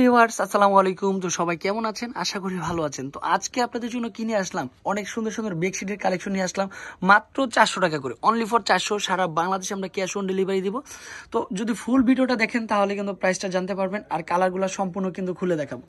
viewers আসসালামু আলাইকুম তো সবাই কেমন আছেন আশা করি ভালো আছেন তো আজকে আপনাদের জন্য কিনে আসলাম অনেক সুন্দর সুন্দর বেডশিটের কালেকশন নিয়ে আসলাম মাত্র চারশো টাকা করে অনলি ফর চারশো সারা বাংলাদেশে আমরা ক্যাশ অন ডেলিভারি দিব তো যদি ফুল ভিডিওটা দেখেন তাহলে কিন্তু প্রাইসটা জানতে পারবেন আর কালারগুলো সম্পূর্ণ কিন্তু খুলে দেখাবো